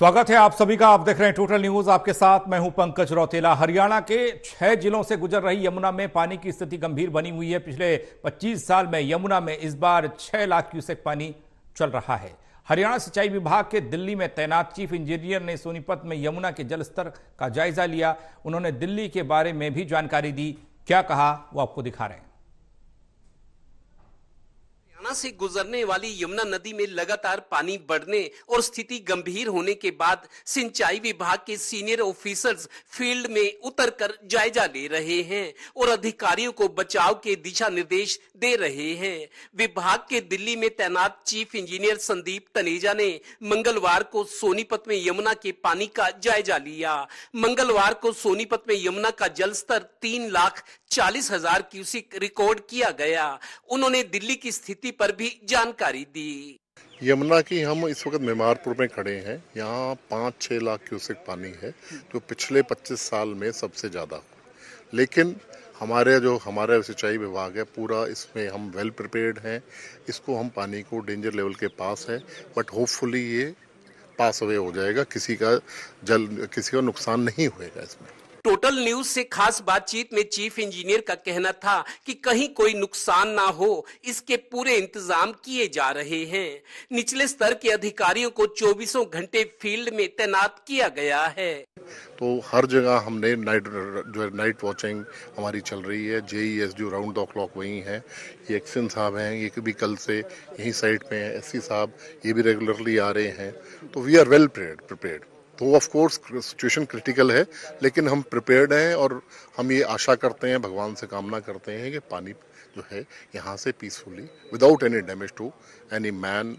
स्वागत है आप सभी का आप देख रहे हैं टोटल न्यूज आपके साथ मैं हूं पंकज रौतेला हरियाणा के छह जिलों से गुजर रही यमुना में पानी की स्थिति गंभीर बनी हुई है पिछले 25 साल में यमुना में इस बार छह लाख क्यूसेक पानी चल रहा है हरियाणा सिंचाई विभाग के दिल्ली में तैनात चीफ इंजीनियर ने सोनीपत में यमुना के जल स्तर का जायजा लिया उन्होंने दिल्ली के बारे में भी जानकारी दी क्या कहा वो आपको दिखा रहे हैं हरियाणा से गुजरने वाली यमुना नदी में लगातार पानी बढ़ने और स्थिति गंभीर होने के बाद सिंचाई विभाग के सीनियर ऑफिसर्स फील्ड में उतरकर जायजा ले रहे हैं और अधिकारियों को बचाव के दिशा निर्देश दे रहे हैं विभाग के दिल्ली में तैनात चीफ इंजीनियर संदीप तनेजा ने मंगलवार को सोनीपत में यमुना के पानी का जायजा लिया मंगलवार को सोनीपत में यमुना का जल स्तर तीन लाख चालीस हजार क्यूसिक रिकॉर्ड किया गया उन्होंने दिल्ली की स्थिति पर भी जानकारी दी यमुना की हम इस वक्त मेमारपुर में खड़े हैं यहाँ पाँच छः लाख क्यूसेक पानी है जो पिछले पच्चीस साल में सबसे ज़्यादा लेकिन हमारे जो हमारे सिंचाई विभाग है पूरा इसमें हम वेल प्रिपेयर्ड हैं इसको हम पानी को डेंजर लेवल के पास है बट होपफुली ये पास अवे हो जाएगा किसी का जल किसी का नुकसान नहीं होएगा इसमें टोटल न्यूज से खास बातचीत में चीफ इंजीनियर का कहना था कि कहीं कोई नुकसान ना हो इसके पूरे इंतजाम किए जा रहे हैं निचले स्तर के अधिकारियों को चौबीसों घंटे फील्ड में तैनात किया गया है तो हर जगह हमने नाइट जो है नाइट वॉचिंग हमारी चल रही है जेई एस e जो राउंड द क्लॉक वही है ये एक्सन साहब हैं ये भी कल से यहीं साइड पे हैं एस साहब ये भी रेगुलरली आ रहे हैं तो वी आर वेल प्रिपेयर्ड तो ऑफ कोर्स सिचुएशन क्रिटिकल है लेकिन हम प्रिपेयर्ड हैं और हम ये आशा करते हैं भगवान से कामना करते हैं कि पानी जो है यहाँ से peacefully without any damage to any man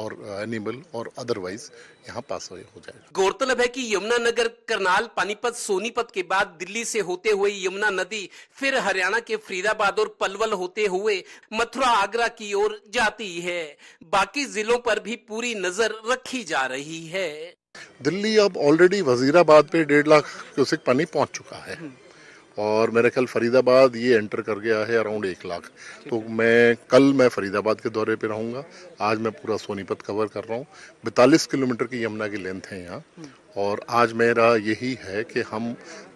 और एनिमल और अदरवाइज यहाँ पास हो जाएगा गौरतलब है कि नगर करनाल पानीपत सोनीपत के बाद दिल्ली से होते हुए यमुना नदी फिर हरियाणा के फरीदाबाद और पलवल होते हुए मथुरा आगरा की ओर जाती है बाकी जिलों पर भी पूरी नजर रखी जा रही है दिल्ली अब ऑलरेडी वजीराबाद पे डेढ़ लाख क्यूसिक पानी पहुंच चुका है हम्म। और मेरे ख्याल फरीदाबाद ये एंटर कर गया है अराउंड एक लाख तो मैं कल मैं फरीदाबाद के दौरे पे रहूँगा आज मैं पूरा सोनीपत कवर कर रहा हूँ बैतालीस किलोमीटर की यमुना की लेंथ है यहाँ हम्म। और आज मेरा यही है कि हम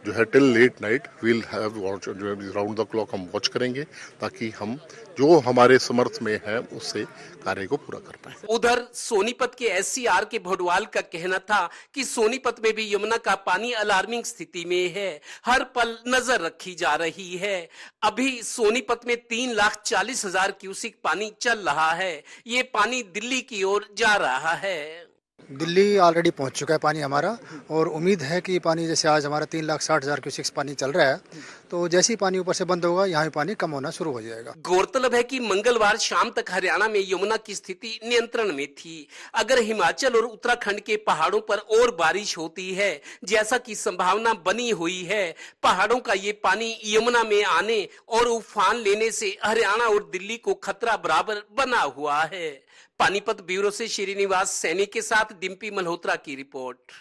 जो है till late night will have watch जो है राउंड द क्लॉक हम वॉच करेंगे ताकि हम जो हमारे समर्थ में है उससे कार्य को पूरा कर पाए उधर सोनीपत के एस के भोडवाल का कहना था कि सोनीपत में भी यमुना का पानी अलार्मिंग स्थिति में है हर पल नजर रखी जा रही है अभी सोनीपत में तीन लाख चालीस हजार क्यूसिक पानी चल रहा है ये पानी दिल्ली की ओर जा रहा है दिल्ली ऑलरेडी पहुंच चुका है पानी हमारा और उम्मीद है कि पानी जैसे आज हमारा तीन लाख साठ हज़ार क्यूसिक्स पानी चल रहा है तो जैसे ही पानी ऊपर से बंद होगा यहाँ भी पानी कम होना शुरू हो जाएगा गौरतलब है कि मंगलवार शाम तक हरियाणा में यमुना की स्थिति नियंत्रण में थी अगर हिमाचल और उत्तराखंड के पहाड़ों पर और बारिश होती है जैसा की संभावना बनी हुई है पहाड़ों का ये पानी यमुना में आने और उफान लेने से हरियाणा और दिल्ली को खतरा बराबर बना हुआ है पानीपत ब्यूरो से श्रीनिवास सैनी के साथ दिम्पी मल्होत्रा की रिपोर्ट